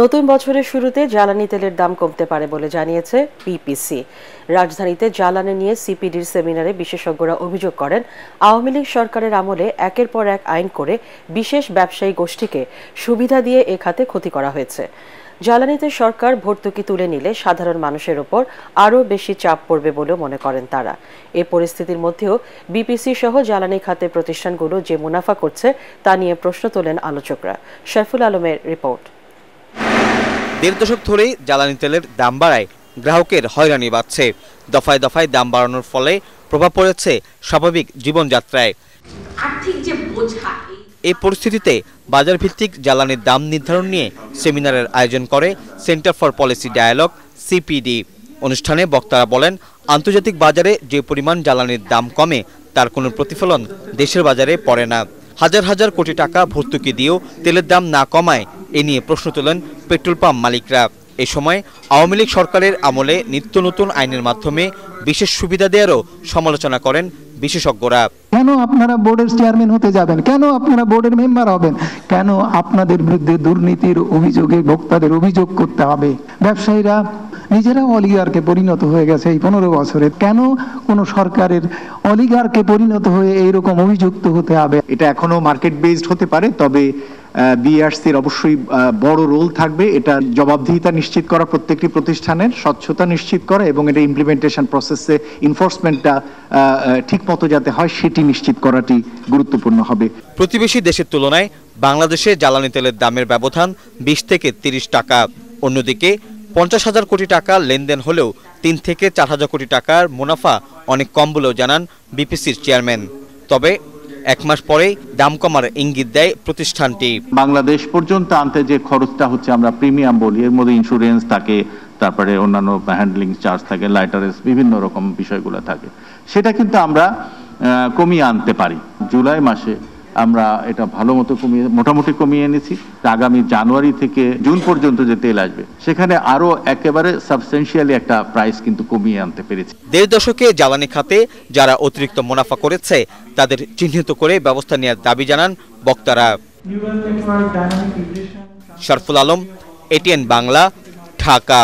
নতুন বছরের শুরুতে জ্বালানি তেলের দাম কমতে পারে বলে জানিয়েছে পিপিসি রাজধানীতে জ্বালানি নিয়ে সিপিডির সেমিনারে বিশেষজ্ঞরা অভিযোগ করেন আওয়ামী লীগ সরকারের আমলে একের পর এক আইন করে বিশেষ ব্যবসায়ী গোষ্ঠীকে সুবিধা দিয়ে এ খাতে ক্ষতি করা হয়েছে জ্বালানিতে সরকার ভর্তুকি তুলে নিলে সাধারণ মানুষের ওপর আরও বেশি চাপ পড়বে বলেও মনে করেন তারা এ পরিস্থিতির মধ্যেও বিপিসি সহ জ্বালানি খাতে প্রতিষ্ঠানগুলো যে মুনাফা করছে তা নিয়ে প্রশ্ন তোলেন আলোচকরা শরফুল আলমের রিপোর্ট দেড় দশক ধরেই জ্বালানি তেলের দাম বাড়ায় গ্রাহকের হয়রানি বাড়ছে দফায় দফায় দাম বাড়ানোর ফলে প্রভাব পড়েছে স্বাভাবিক জীবনযাত্রায় এই পরিস্থিতিতে বাজারভিত্তিক জ্বালানির দাম নির্ধারণ নিয়ে সেমিনারের আয়োজন করে Centre for Policy Dialogue CPD অনুষ্ঠানে বক্তারা বলেন আন্তর্জাতিক বাজারে যে পরিমাণ জ্বালানির দাম কমে তার কোনো প্রতিফলন দেশের বাজারে পড়ে না হাজার হাজার কোটি টাকা ভর্তুকি দিয়েও তেলের দাম না কমায় এ নিয়ে প্রশ্ন তোলেন পেট্রোল পাম্প মালিকরা এ সময় আওয়ামী লীগ সরকারের আমলে নিত্য নতুন আইনের মাধ্যমে বিশেষ সুবিধা দেওয়ারও সমালোচনা করেন বিশেষজ্ঞরা কেন আপনারা বোর্ডের চেয়ারম্যান হতে যাবেন কেন আপনারা বোর্ডের মেম্বার হবেন কেন আপনাদের বিরুদ্ধে দুর্নীতির অভিযোগে ভোক্তাদের অভিযোগ করতে হবে ব্যবসায়ীরা নিজেরা অলিগারকে পরিণত হয়ে গেছে এই পনেরো বছরে কেন কোনো সরকারের অলিগারকে পরিণত হয়ে এইরকম অভিযুক্ত হতে হবে এটা এখনো মার্কেট বেসড হতে পারে তবে বিআরসির e অবশ্যই বড় রোল থাকবে এটা জবাবদিহিতা নিশ্চিত করা প্রত্যেকটি প্রতিষ্ঠানের স্বচ্ছতা নিশ্চিত করা এবং এটা ইমপ্লিমেন্টেশন প্রসেসে ইনফোর্সমেন্টটা ঠিকমতো যাতে হয় সেটি নিশ্চিত করাটি গুরুত্বপূর্ণ হবে প্রতিবেশী দেশের তুলনায় বাংলাদেশে জ্বালানি তেলের দামের ব্যবধান বিশ থেকে তিরিশ টাকা অন্যদিকে পঞ্চাশ হাজার কোটি টাকা লেনদেন হলেও তিন থেকে চার হাজার কোটি টাকার মুনাফা অনেক কম বলেও জানান বিপিসির চেয়ারম্যান তবে এক মাস পরে দাম কমার ইঙ্গিত দেয় প্রতিষ্ঠানটি বাংলাদেশ পর্যন্ত আনতে যে খরচটা হচ্ছে আমরা প্রিমিয়াম বলি এর মধ্যে ইন্স্যুরেন্স থাকে তারপরে অন্যান্য হ্যান্ডলিং চার্জ থাকে লাইটারেস বিভিন্ন রকম বিষয়গুলো থাকে সেটা কিন্তু আমরা কমিয়ে আনতে পারি জুলাই মাসে আমরা এটা ভালো মতো কমিয়ে মোটামুটি কমিয়ে এনেছি আগামী জানুয়ারি থেকে জুন পর্যন্ত যে তেল আসবে সেখানে আরও একেবারে সাবস্টেন্সিয়ালি একটা প্রাইস কিন্তু কমিয়ে আনতে পেরেছি দেড় দশকে জ্বালানি খাতে যারা অতিরিক্ত মুনাফা করেছে তাদের চিহ্নিত করে ব্যবস্থা নেওয়ার দাবি জানান বক্তারা শরফুল আলম এটিএন বাংলা ঢাকা